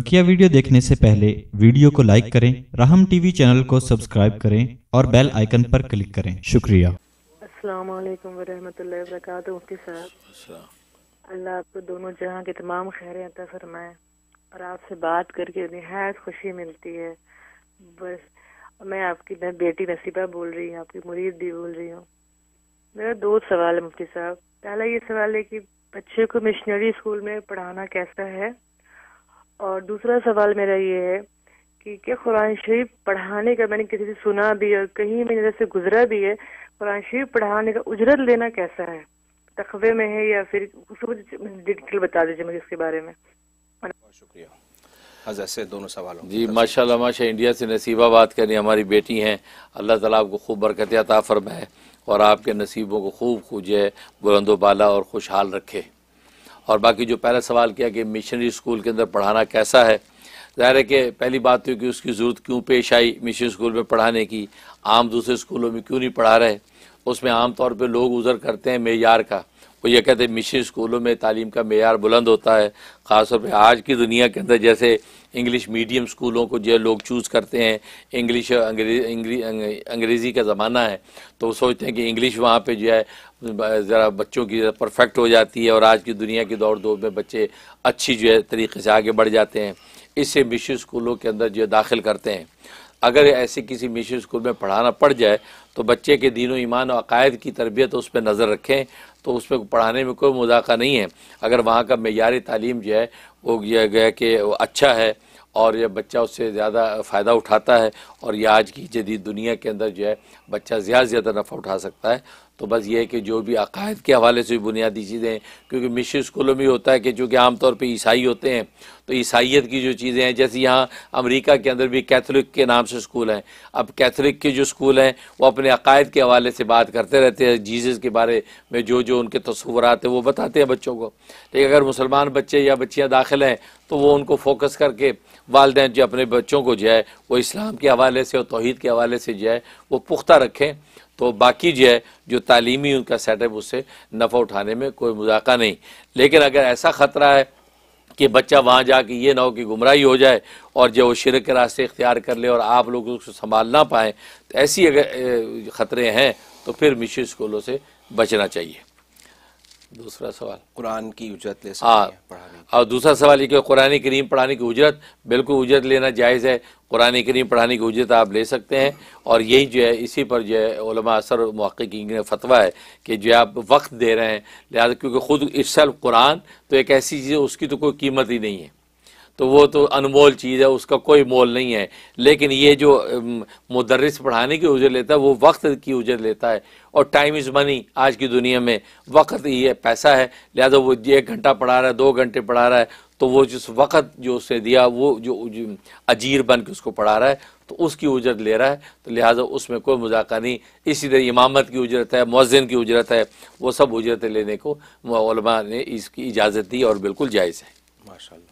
बकिया वीडियो देखने से पहले वीडियो को लाइक करें राहम टीवी चैनल को सब्सक्राइब करें और बेल आइकन पर क्लिक करें शुक्रिया मुफ्ती साहब अल्लाह आपको दोनों जगह के तमाम खैरें अता फरमाए और आपसे बात करके नहायत खुशी मिलती है बस मैं आपकी मैं बेटी नसीबा बोल रही हूँ आपकी मुरीद भी बोल रही हूँ मेरा दो सवाल है मुफ्ती साहब पहला ये सवाल है कि बच्चे को मिशनरी स्कूल में पढ़ाना कैसा है और दूसरा सवाल मेरा ये है कि क्या कुरान शरीफ पढ़ाने का मैंने किसी से सुना भी है कहीं मेरी नजर से गुजरा भी है कुरान शरीफ पढ़ाने का उजरत लेना कैसा है तखबे में है या फिर डिटेल बता दीजिए मुझे इसके बारे में शुक्रिया से दोनों सवालों जी माशाल्लाह माशा इंडिया से नसीबा बात करनी हमारी बेटी हैं अल्लाह ताला आपको खूब बरकत अता फरमाए और आपके नसीबों को खूब खूजे बुलंदोबाला और खुशहाल रखे और बाकी जो पहला सवाल किया कि मिशनरी स्कूल के अंदर पढ़ाना कैसा है ज़ाहिर है कि पहली बात तो कि उसकी ज़रूरत क्यों पेश आई मिशन स्कूल में पढ़ाने की आम दूसरे स्कूलों में क्यों नहीं पढ़ा रहे उसमें आम तौर पर लोग उज़र करते हैं मैार का वो ये कहते हैं मिशन स्कूलों में तालीम का मैार बुलंद होता है ख़ासतौर पर आज की दुनिया के अंदर जैसे इंग्लिश मीडियम स्कूलों को जो लोग चूज़ करते हैं इंग्लिश अंग्रेज़ी का ज़माना है तो वो सोचते हैं कि इंग्लिश वहाँ पे जो है ज़रा बच्चों की परफेक्ट हो जाती है और आज की दुनिया की दौड़ दौड़ में बच्चे अच्छी जो है तरीके से आगे बढ़ जाते हैं इससे मिशन स्कूलों के अंदर जो दाखिल करते हैं अगर ऐसे किसी मिशन स्कूल में पढ़ाना पड़ जाए तो बच्चे के दीनों ईमान और अकायद की तरबियत उस पर नज़र रखें तो उस पर पढ़ाने में कोई मजाका नहीं है अगर वहाँ का मैारी तालीम जो है वो गया कि अच्छा है और यह बच्चा उससे ज़्यादा फ़ायदा उठाता है और यह आज की जदीद दुनिया के अंदर जो है बच्चा ज़्यादा से ज़्यादा नफ़ा उठा सकता है तो बस ये है कि जो भी अकायद के हवाले से भी बुनियादी चीज़ें क्योंकि मिशन स्कूलों में होता है कि चूँकि आमतौर पर ईसाई होते हैं तो ईसाइत की जो चीज़ें हैं जैसे यहाँ अमरीका के अंदर भी कैथलिक के नाम से स्कूल हैं अब कैथलिक के जो स्कूल हैं वो अपने अकायद के हवाले से बात करते रहते हैं जीजस के बारे में जो जो उनके आते हैं वो बताते हैं बच्चों को लेकिन अगर मुसलमान बच्चे या बच्चियाँ दाखिल हैं तो वो उनको फोकस करके वालदे जो अपने बच्चों को जो है वो इस्लाम के हवाले से और तोहद के हवाले से जो है वो पुख्ता रखें तो बाकी जो है जो तालीमी उनका सेटअप उससे नफ़ा उठाने में कोई मुजाका नहीं लेकिन अगर ऐसा ख़तरा है कि बच्चा वहाँ जाके ये ना हो कि गुमराही हो जाए और जो वो शिरक के रास्ते इख्तियार कर ले और आप लोग उसको संभाल ना पाएँ तो ऐसी अगर ख़तरे हैं तो फिर मिशन स्कूलों से बचना चाहिए दूसरा सवाल कुरान की उजरत ले हाँ और दूसरा सवाल ये कि कुरान करीम पढ़ाने की उजरत बिल्कुल उजरत लेना जायज़ है कुरान करीम पढ़ाने की उजरत आप ले सकते हैं और यही जो है इसी पर जो है असर महक़िन ने फतवा है कि जो आप वक्त दे रहे हैं लिहाजा क्योंकि ख़ुद इसल कुरान तो एक ऐसी चीज़ है उसकी तो कोई कीमत ही नहीं है तो वो तो अनमोल चीज़ है उसका कोई मोल नहीं है लेकिन ये जो मुदरस पढ़ाने की उजर लेता है वो वक्त की उजर लेता है और टाइम इज़ मनी आज की दुनिया में वक्त ही है पैसा है लिहाजा वो एक घंटा पढ़ा रहा है दो घंटे पढ़ा रहा है तो वो जिस वक्त जो उसे दिया वो जो, अजीर बन के उसको पढ़ा रहा है तो उसकी उजरत ले रहा है तो लिहाजा उसमें कोई मजाका नहीं इसी तरह इमामत की उजरत है मौजन की उजरत है वो सब उजरतें लेने को ने इसकी इजाज़त दी और बिल्कुल जायज़ है माशा